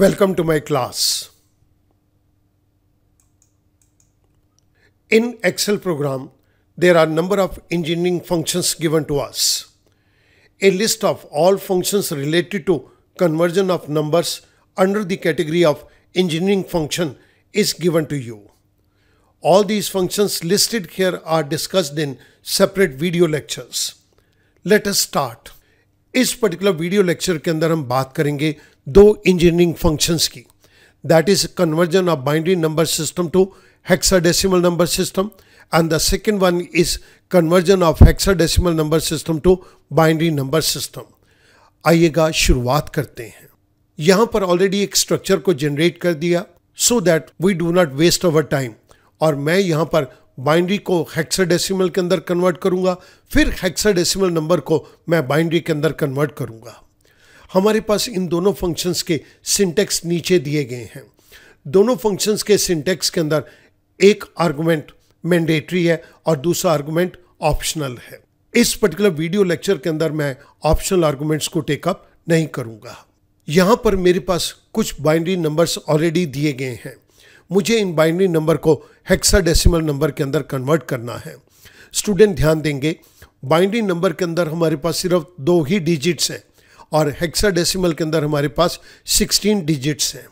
Welcome to my class. In Excel program, there are number of engineering functions given to us. A list of all functions related to conversion of numbers under the category of engineering function is given to you. All these functions listed here are discussed in separate video lectures. Let us start. इस particular video lecture के अंदर हम बात करेंगे दो engineering functions की that is conversion of binary number system to hexadecimal number system and the second one is conversion of hexadecimal number system to binary number system आइएगा शुरुआत करते हैं यहां पर ऑलरेडी एक स्ट्रक्चर को जनरेट कर दिया so that we do not waste our time और मैं यहां पर बाइंड्री को हेक्साडेसिमल के अंदर कन्वर्ट करूंगा फिर हेक्साडेसिमल नंबर को मैं बाइंड्री के अंदर कन्वर्ट करूंगा हमारे पास इन दोनों फंक्शंस के सिंटेक्स नीचे दिए गए हैं दोनों फंक्शंस के सिंटेक्स के अंदर एक आर्गूमेंट मैंडेटरी है और दूसरा आर्गूमेंट ऑप्शनल है इस पर्टिकुलर वीडियो लेक्चर के अंदर मैं ऑप्शनल आर्गूमेंट्स को टेकअप नहीं करूंगा यहां पर मेरे पास कुछ बाइंड्री नंबर्स ऑलरेडी दिए गए हैं मुझे इन बाइनरी नंबर को हेक्साडेसिमल नंबर के अंदर कन्वर्ट करना है स्टूडेंट ध्यान देंगे बाइनरी नंबर के अंदर हमारे पास सिर्फ दो ही डिजिट्स हैं और हेक्साडेसिमल के अंदर हमारे पास 16 डिजिट्स हैं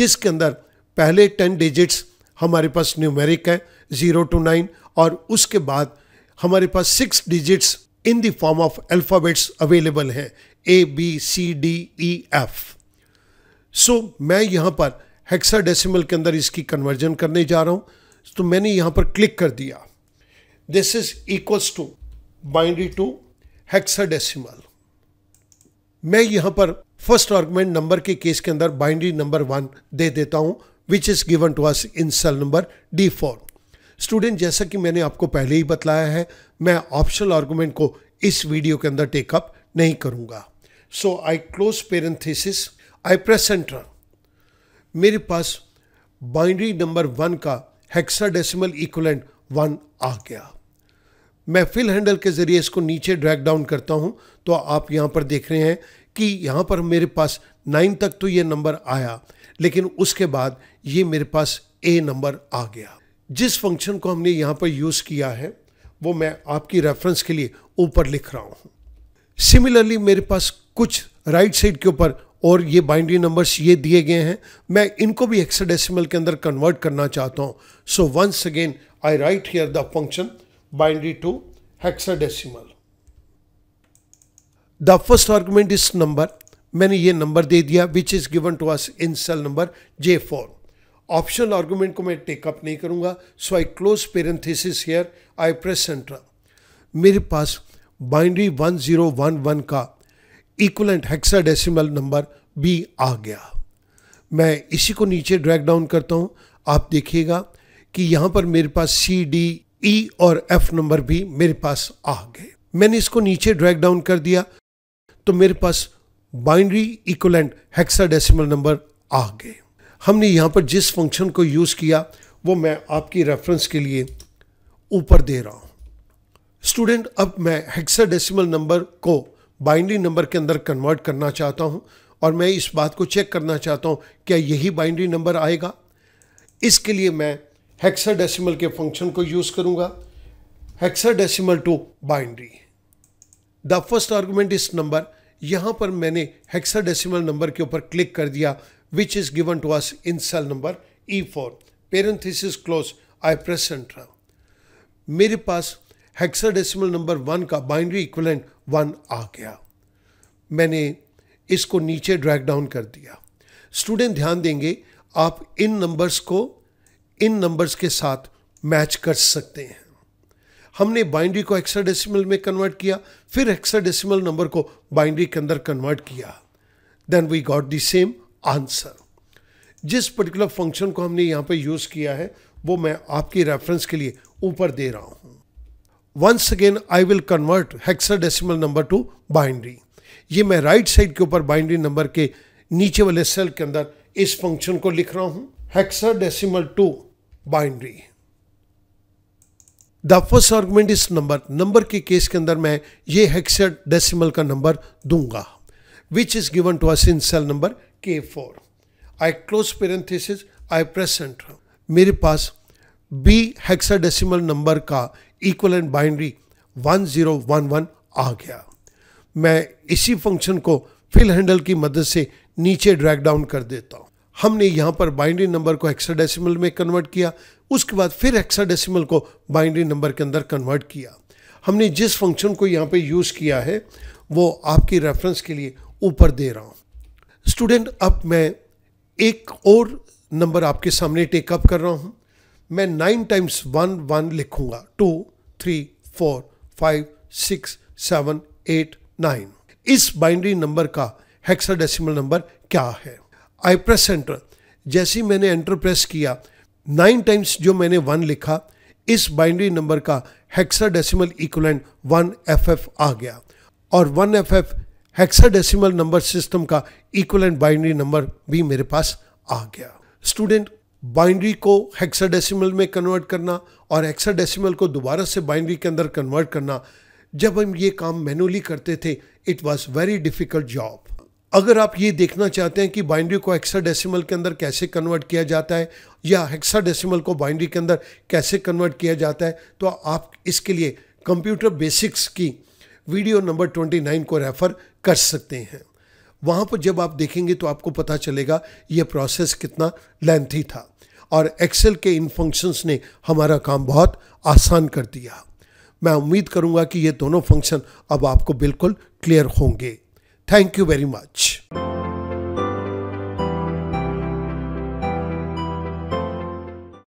जिसके अंदर पहले 10 डिजिट्स हमारे पास न्यूमेरिक है ज़ीरो टू नाइन और उसके बाद हमारे पास six digits in the form of alphabets available हैं A B C D E F so मैं यहाँ पर हेक्सा डेसिमल के अंदर इसकी कन्वर्जन करने जा रहा हूँ तो मैंने यहाँ पर क्लिक कर दिया this is equals to binary to hexadecimal मैं यहाँ पर फर्स्ट आर्गूमेंट नंबर के केस के अंदर बाइंड्री नंबर वन दे देता हूँ which is given to us in cell number D four student जैसा कि मैंने आपको पहले ही बतलाया है मैं ऑप्शनल आर्गूमेंट को इस वीडियो के अंदर टेकअप नहीं करूँगा so I close parenthesis I press enter मेरे पास बाइनरी नंबर वन का हेक्साडेसिमल इक्वलेंट वन आ गया मैं फिल हैंडल के ज़रिए इसको नीचे ड्रैग डाउन करता हूं तो आप यहां पर देख रहे हैं कि यहां पर मेरे पास नाइन तक तो ये नंबर आया लेकिन उसके बाद ये मेरे पास ए नंबर आ गया जिस फंक्शन को हमने यहां पर यूज़ किया है वो मैं आपकी रेफरेंस के लिए ऊपर लिख रहा हूं सिमिलरली मेरे पास कुछ राइट right साइड के ऊपर और ये बाइंड्री नंबर्स ये दिए गए हैं मैं इनको भी एक्सडेसिमल के अंदर कन्वर्ट करना चाहता हूँ so once again I write here the function binary to hexadecimal the first argument is number मैंने ये नंबर दे दिया which is given to us in cell number J four optional argument को मैं टेकअप नहीं करूँगा so I close parenthesis here I press enter मेरे पास binary one zero one one का इक्वलेंट हेक्साडेसिमल नंबर बी आ गया मैं इसी को नीचे ड्रैग डाउन करता हूँ आप देखिएगा कि यहाँ पर मेरे पास सी डी ई और एफ नंबर भी मेरे पास आ गए मैंने इसको नीचे ड्रैग डाउन कर दिया तो मेरे पास बाइनरी इक्वलेंट हेक्साडेसिमल नंबर आ गए हमने यहाँ पर जिस फंक्शन को यूज़ किया वो मैं आपकी रेफरेंस के लिए ऊपर दे रहा हूँ स्टूडेंट अब मैं हेक्साडेसिमल नंबर को बाइंड्री नंबर के अंदर कन्वर्ट करना चाहता हूं और मैं इस बात को चेक करना चाहता हूं क्या यही बाइंड्री नंबर आएगा इसके लिए मैं हेक्साडेसिमल के फंक्शन को यूज़ करूंगा hexadecimal to binary the first argument इस नंबर यहां पर मैंने हेक्साडेसिमल नंबर के ऊपर क्लिक कर दिया which is given to us in cell number E four parenthesis close I press enter मेरे पास हेक्साडेसिमल नंबर वन का बाइनरी इक्वलेंट वन आ गया मैंने इसको नीचे ड्रैग डाउन कर दिया स्टूडेंट ध्यान देंगे आप इन नंबर्स को इन नंबर्स के साथ मैच कर सकते हैं हमने बाइंड्री को हेक्साडेसिमल में कन्वर्ट किया फिर हेक्साडेसिमल नंबर को बाइंड्री के अंदर कन्वर्ट किया then we got the same answer जिस पर्टिकुलर फंक्शन को हमने यहाँ पर यूज़ किया है वो मैं आपकी रेफरेंस के लिए ऊपर दे रहा हूँ once again I will convert hexadecimal number to binary. ये मैं राइट right साइड के ऊपर बाइंड्री नंबर के नीचे वाले सेल के अंदर इस फंक्शन को लिख रहा हूं hexadecimal to binary the first argument इस नंबर नंबर के केस के अंदर मैं ये हेक्साडेसिमल का नंबर दूंगा which is given to us in cell number K four I close parenthesis I press enter मेरे पास बी हेक्साडेसिमल नंबर का इक्वलेंट बाइनरी 1011 आ गया मैं इसी फंक्शन को फिल हैंडल की मदद से नीचे ड्रैग डाउन कर देता हूँ हमने यहाँ पर बाइंड्री नंबर को एक्साडेसिमल में कन्वर्ट किया उसके बाद फिर हेक्साडेसिमल को बाइंड्री नंबर के अंदर कन्वर्ट किया हमने जिस फंक्शन को यहाँ पे यूज़ किया है वो आपकी रेफरेंस के लिए ऊपर दे रहा हूँ स्टूडेंट अब मैं एक और नंबर आपके सामने टेकअप कर रहा हूँ मैं नाइन टाइम्स वन वन लिखूँगा two three four five six seven eight nine इस बाइनरी नंबर का हेक्साडेसिमल नंबर क्या है आई प्रेस एंटर जैसे ही मैंने एंटर प्रेस किया नाइन टाइम्स जो मैंने वन लिखा इस बाइनरी नंबर का hexadecimal equivalent one F F आ गया और one F F hexadecimal number system का इक्वलेंट बाइनरी नंबर भी मेरे पास आ गया स्टूडेंट बाइंड्री को हेक्साडेसिमल में कन्वर्ट करना और हेक्साडेसिमल को दोबारा से बाइंड्री के अंदर कन्वर्ट करना जब हम ये काम मैनुअली करते थे it was very difficult job अगर आप ये देखना चाहते हैं कि बाइंड्री को हेक्साडेसिमल के अंदर कैसे कन्वर्ट किया जाता है या हेक्साडेसिमल को बाइंड्री के अंदर कैसे कन्वर्ट किया जाता है तो आप इसके लिए कंप्यूटर बेसिक्स की वीडियो नंबर 29 को रेफ़र कर सकते हैं वहाँ पर जब आप देखेंगे तो आपको पता चलेगा ये प्रोसेस कितना लेंथी था और एक्सेल के इन फंक्शंस ने हमारा काम बहुत आसान कर दिया मैं उम्मीद करूंगा कि ये दोनों फंक्शन अब आपको बिल्कुल क्लियर होंगे थैंक यू वेरी मच